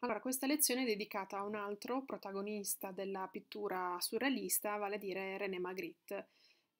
Allora, questa lezione è dedicata a un altro protagonista della pittura surrealista, vale a dire René Magritte.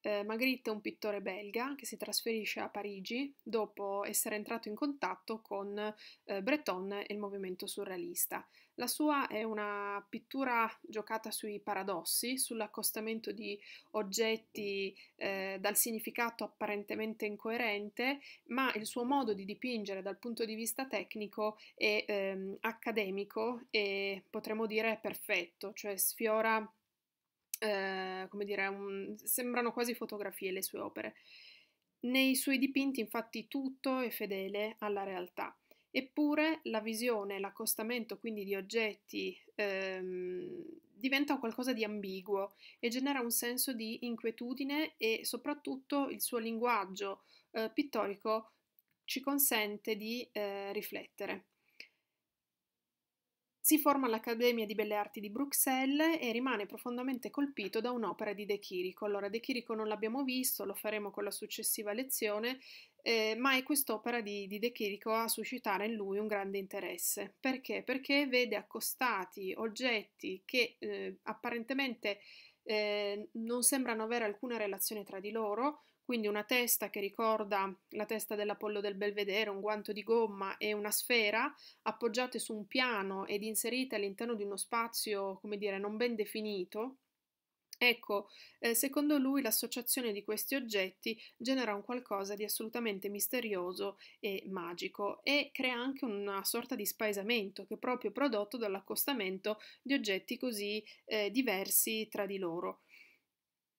Eh, Magritte è un pittore belga che si trasferisce a Parigi dopo essere entrato in contatto con eh, Breton e il movimento surrealista. La sua è una pittura giocata sui paradossi, sull'accostamento di oggetti eh, dal significato apparentemente incoerente, ma il suo modo di dipingere dal punto di vista tecnico è ehm, accademico e potremmo dire perfetto, cioè sfiora, eh, come dire, un, sembrano quasi fotografie le sue opere. Nei suoi dipinti infatti tutto è fedele alla realtà. Eppure la visione, l'accostamento quindi di oggetti ehm, diventa qualcosa di ambiguo e genera un senso di inquietudine e soprattutto il suo linguaggio eh, pittorico ci consente di eh, riflettere. Si forma all'Accademia di Belle Arti di Bruxelles e rimane profondamente colpito da un'opera di De Chirico. Allora, De Chirico non l'abbiamo visto, lo faremo con la successiva lezione eh, ma è quest'opera di, di, De Chirico a suscitare in lui un grande interesse. Perché? Perché vede accostati oggetti che eh, apparentemente eh, non sembrano avere alcuna relazione tra di loro, quindi una testa che ricorda la testa dell'Apollo del Belvedere, un guanto di gomma e una sfera appoggiate su un piano ed inserite all'interno di uno spazio, come dire, non ben definito, Ecco, eh, secondo lui l'associazione di questi oggetti genera un qualcosa di assolutamente misterioso e magico e crea anche una sorta di spaesamento che è proprio prodotto dall'accostamento di oggetti così eh, diversi tra di loro.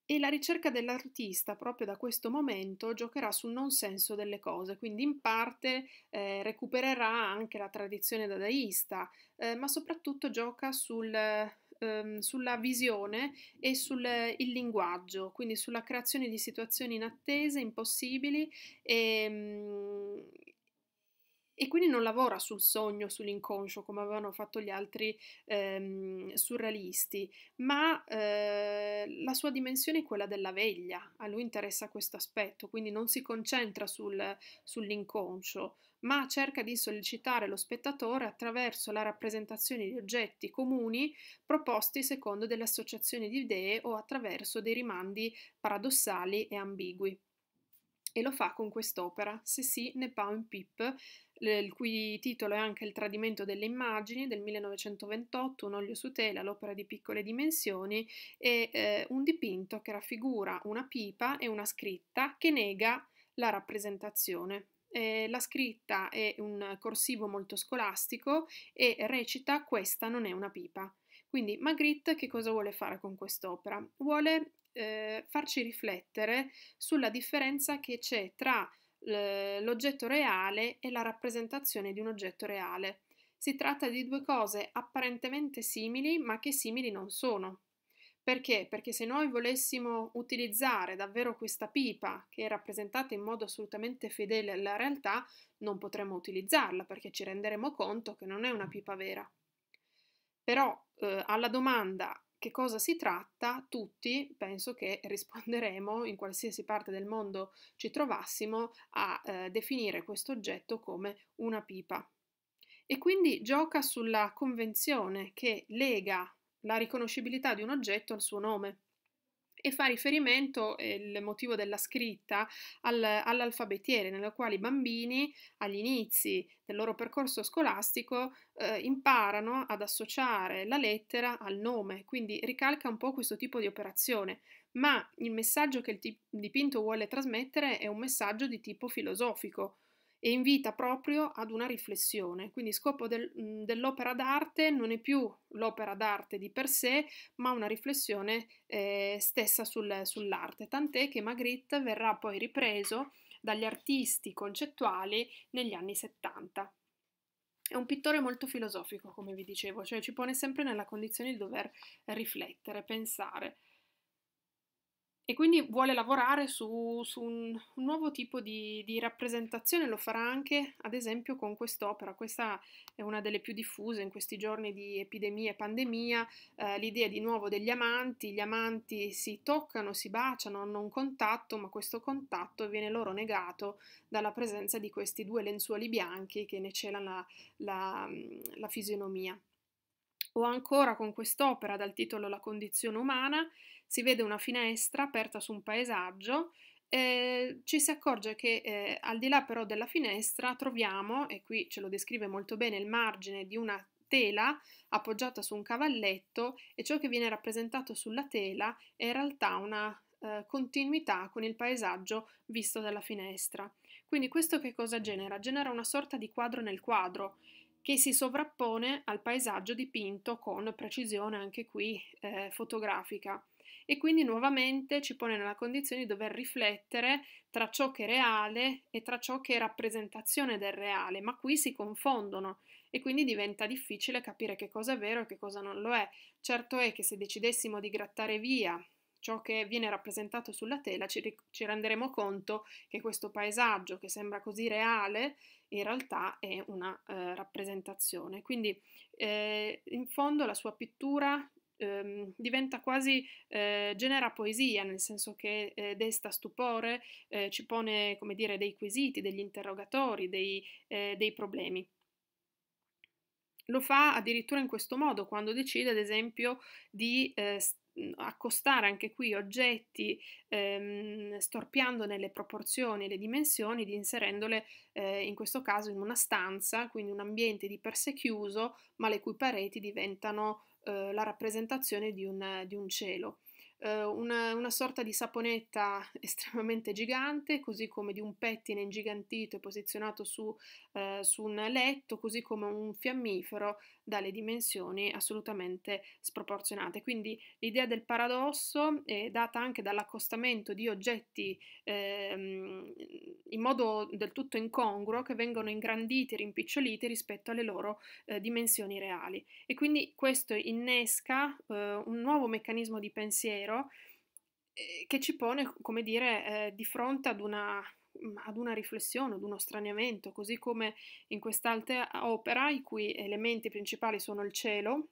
E la ricerca dell'artista proprio da questo momento giocherà sul non senso delle cose, quindi in parte eh, recupererà anche la tradizione dadaista, eh, ma soprattutto gioca sul ehm, sulla visione e sul linguaggio, quindi sulla creazione di situazioni inattese, impossibili e, ehm, e quindi non lavora sul sogno, sull'inconscio come avevano fatto gli altri ehm, surrealisti, ma eh, la sua dimensione è quella della veglia, a lui interessa questo aspetto, quindi non si concentra sul, sull'inconscio, ma cerca di sollecitare lo spettatore attraverso la rappresentazione di oggetti comuni proposti secondo delle associazioni di idee o attraverso dei rimandi paradossali e ambigui. E lo fa con quest'opera, Se sì, ne pa un pip, il cui titolo è anche Il tradimento delle immagini del 1928, un olio su tela, l'opera di piccole dimensioni, e eh, un dipinto che raffigura una pipa e una scritta che nega la rappresentazione eh, la scritta è un corsivo molto scolastico e recita questa non è una pipa. Quindi Magritte che cosa vuole fare con quest'opera? Vuole eh, farci riflettere sulla differenza che c'è tra l'oggetto reale e la rappresentazione di un oggetto reale. Si tratta di due cose apparentemente simili ma che simili non sono. Perché? Perché se noi volessimo utilizzare davvero questa pipa, che è rappresentata in modo assolutamente fedele alla realtà, non potremmo utilizzarla perché ci renderemo conto che non è una pipa vera. Però eh, alla domanda che cosa si tratta, tutti penso che risponderemo, in qualsiasi parte del mondo ci trovassimo, a eh, definire questo oggetto come una pipa. E quindi gioca sulla convenzione che lega la riconoscibilità di un oggetto al suo nome e fa riferimento, eh, il motivo della scritta, al, all'alfabetiere, nella quale i bambini agli inizi del loro percorso scolastico eh, imparano ad associare la lettera al nome, quindi ricalca un po' questo tipo di operazione, ma il messaggio che il dipinto vuole trasmettere è un messaggio di tipo filosofico, e invita proprio ad una riflessione. Quindi scopo del, mhmm, dell'opera d'arte non è più l'opera d'arte di per sé, ma una riflessione eh, stessa sul, sull'arte, tant'è che Magritte verrà poi ripreso dagli artisti concettuali negli anni 70. È un pittore molto filosofico, come vi dicevo, cioè ci pone sempre nella condizione di dover riflettere, pensare e quindi vuole lavorare su, su un, un, nuovo tipo di, di, rappresentazione, lo farà anche ad esempio con quest'opera, questa è una delle più diffuse in questi giorni di epidemia e pandemia, eh, l'idea di nuovo degli amanti, gli amanti si toccano, si baciano, hanno un contatto, ma questo contatto viene loro negato dalla presenza di questi due lenzuoli bianchi che ne celano la, la, mm, la fisionomia. O ancora con quest'opera dal titolo La condizione umana si vede una finestra aperta su un paesaggio e ci si accorge che eh, al di là però della finestra troviamo, e qui ce lo descrive molto bene, il margine di una tela appoggiata su un cavalletto e ciò che viene rappresentato sulla tela è in realtà una eh, continuità con il paesaggio visto dalla finestra. Quindi questo che cosa genera? Genera una sorta di quadro nel quadro che si sovrappone al paesaggio dipinto con precisione anche qui eh, fotografica e quindi nuovamente ci pone nella condizione di dover riflettere tra ciò che è reale e tra ciò che è rappresentazione del reale, ma qui si confondono e quindi diventa difficile capire che cosa è vero e che cosa non lo è. Certo è che se decidessimo di grattare via ciò che viene rappresentato sulla tela, ci, ci renderemo conto che questo paesaggio che sembra così reale in realtà è una eh, rappresentazione. Quindi eh, in fondo la sua pittura ehm, diventa quasi, eh, genera poesia, nel senso che eh, desta stupore, eh, ci pone come dire, dei quesiti, degli interrogatori, dei, eh, dei problemi. Lo fa addirittura in questo modo quando decide, ad esempio, di eh, accostare anche qui oggetti ehm, storpiandone le proporzioni e le dimensioni ed inserendole eh, in questo caso in una stanza, quindi un ambiente di per sé chiuso, ma le cui pareti diventano eh, la rappresentazione di un, di un cielo. Eh, una, una, sorta di saponetta estremamente gigante, così come di un pettine ingigantito e posizionato su eh, su un letto, così come un fiammifero dalle dimensioni assolutamente sproporzionate. Quindi l'idea del paradosso è data anche dall'accostamento di oggetti ehm, in modo del tutto incongruo che vengono ingranditi, rimpiccioliti rispetto alle loro eh, dimensioni reali. E quindi questo innesca eh, un nuovo meccanismo di pensiero eh, che ci pone, come dire, eh, di fronte ad una ad una riflessione, ad uno straniamento, così come in quest'altra opera i cui elementi principali sono il cielo,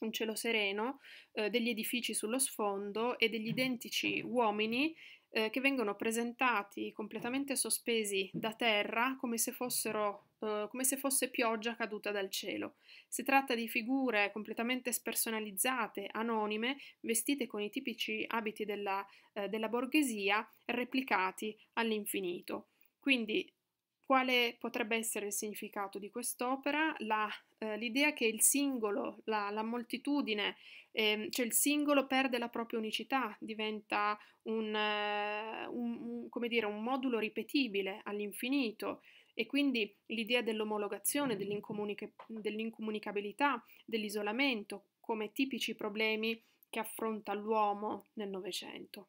un cielo sereno, eh, degli edifici sullo sfondo e degli mm-hmm. identici uomini eh, che vengono presentati completamente sospesi da terra come se fossero eh, come se fosse pioggia caduta dal cielo. Si tratta di figure completamente spersonalizzate, anonime, vestite con i tipici abiti della, eh, della borghesia, replicati all'infinito. Quindi quale potrebbe essere il significato di quest'opera? La, eh, l'idea che il singolo, la, la moltitudine, ehm, cioè il singolo perde la propria unicità, diventa un, eh, un, un, dire, un modulo ripetibile all'infinito, e quindi l'idea dell'omologazione, mm. dell'incomunicabilità, dell'isolamento come tipici problemi che affronta l'uomo nel Novecento.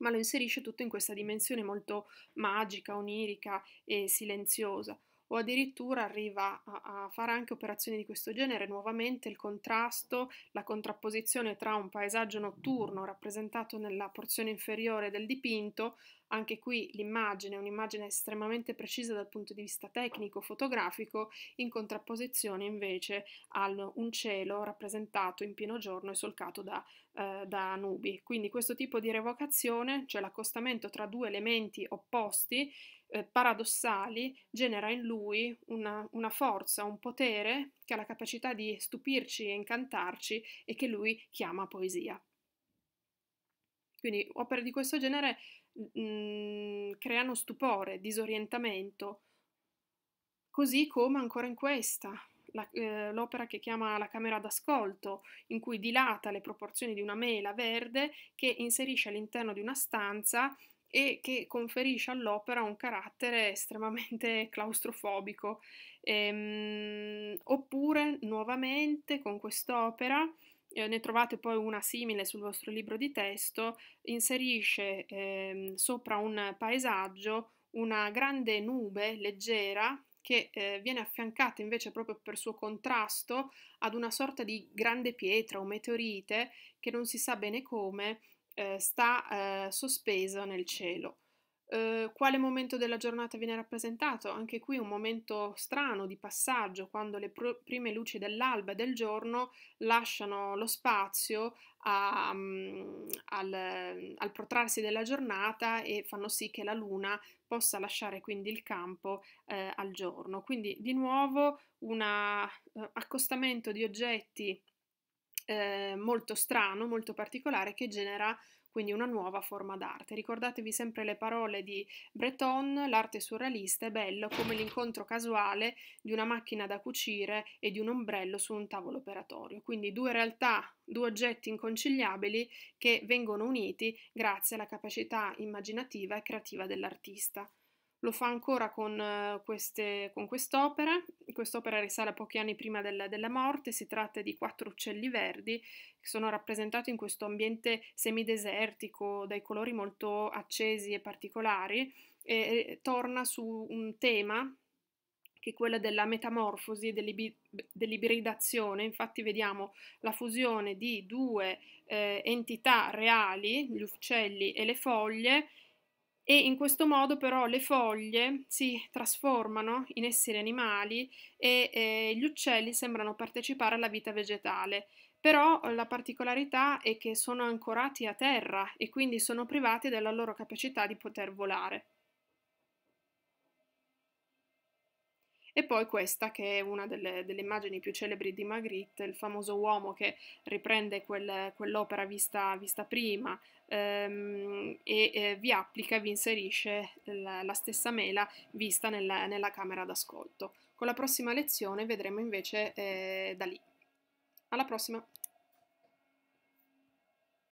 Ma lo inserisce tutto in questa dimensione molto magica, onirica e silenziosa, o addirittura arriva a, a, fare anche operazioni di questo genere, nuovamente il contrasto, la contrapposizione tra un paesaggio notturno rappresentato nella porzione inferiore del dipinto, anche qui l'immagine è un'immagine estremamente precisa dal punto di vista tecnico, fotografico, in contrapposizione invece a un cielo rappresentato in pieno giorno e solcato da, eh, da nubi. Quindi questo tipo di revocazione, cioè l'accostamento tra due elementi opposti, eh, paradossali genera in lui una, una forza, un potere che ha la capacità di stupirci e incantarci e che lui chiama poesia. Quindi opere di questo genere mh, mm, mm, creano stupore, disorientamento, così come ancora in questa, la, eh, l'opera che chiama La camera d'ascolto, in cui dilata le proporzioni di una mela verde che inserisce all'interno di una stanza e che conferisce all'opera un carattere estremamente claustrofobico. Ehm, oppure, nuovamente, con quest'opera, eh, ne trovate poi una simile sul vostro libro di testo, inserisce eh, sopra un paesaggio una grande nube leggera che eh, viene affiancata invece proprio per suo contrasto ad una sorta di grande pietra o meteorite che non si sa bene come eh, sta eh, sospeso nel cielo. Eh, quale momento della giornata viene rappresentato? Anche qui un momento strano di passaggio, quando le pr- prime luci dell'alba e del giorno lasciano lo spazio a, um, al, al protrarsi della giornata e fanno sì che la luna possa lasciare quindi il campo eh, al giorno. Quindi di nuovo un eh, accostamento di oggetti eh, molto strano, molto particolare, che genera quindi una nuova forma d'arte. Ricordatevi sempre le parole di Breton, l'arte surrealista è bello come l'incontro casuale di una macchina da cucire e di un ombrello su un tavolo operatorio, quindi due realtà, due oggetti inconciliabili che vengono uniti grazie alla capacità immaginativa e creativa dell'artista lo fa ancora con, eh, queste, con quest'opera, quest'opera risale a pochi anni prima della, della morte, si tratta di quattro uccelli verdi che sono rappresentati in questo ambiente semidesertico dai colori molto accesi e particolari e, e torna su un tema che è quella della metamorfosi e dell'ib- dell'ibridazione. Infatti vediamo la fusione di due eh, entità reali, gli uccelli e le foglie, e in questo modo però le foglie si trasformano in esseri animali e eh, gli uccelli sembrano partecipare alla vita vegetale. Però eh, la particolarità è che sono ancorati a terra e quindi sono privati della loro capacità di poter volare. E poi questa che è una delle, delle immagini più celebri di Magritte, il famoso uomo che riprende quel, quell'opera vista, vista prima ehm, e eh, vi applica e vi inserisce la, la stessa mela vista nella, nella camera d'ascolto. Con la prossima lezione vedremo invece eh, da lì. Alla prossima!